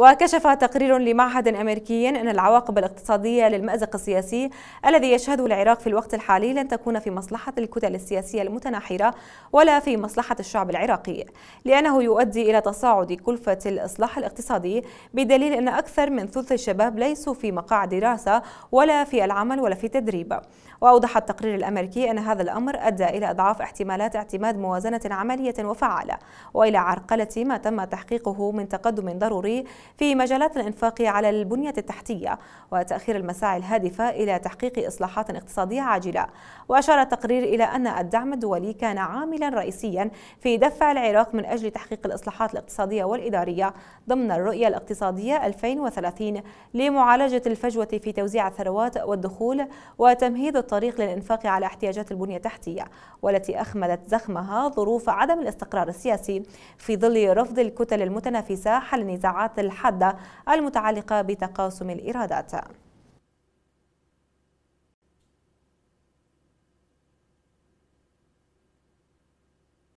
وكشف تقرير لمعهد أمريكي أن العواقب الاقتصادية للمأزق السياسي الذي يشهده العراق في الوقت الحالي لن تكون في مصلحة الكتل السياسية المتناحرة ولا في مصلحة الشعب العراقي لأنه يؤدي إلى تصاعد كلفة الإصلاح الاقتصادي بدليل أن أكثر من ثلث الشباب ليسوا في مقاع دراسة ولا في العمل ولا في تدريب وأوضح التقرير الأمريكي أن هذا الأمر أدى إلى أضعاف احتمالات اعتماد موازنة عملية وفعالة وإلى عرقلة ما تم تحقيقه من تقدم ضروري في مجالات الإنفاق على البنية التحتية وتأخير المساعي الهادفة إلى تحقيق إصلاحات اقتصادية عاجلة وأشار التقرير إلى أن الدعم الدولي كان عاملا رئيسيا في دفع العراق من أجل تحقيق الإصلاحات الاقتصادية والإدارية ضمن الرؤية الاقتصادية 2030 لمعالجة الفجوة في توزيع الثروات والدخول وتمهيد الطريق للإنفاق على احتياجات البنية التحتية والتي أخمدت زخمها ظروف عدم الاستقرار السياسي في ظل رفض الكتل المتنافسة حل نزاعات الح الحادة المتعلقة بتقاسم الإيرادات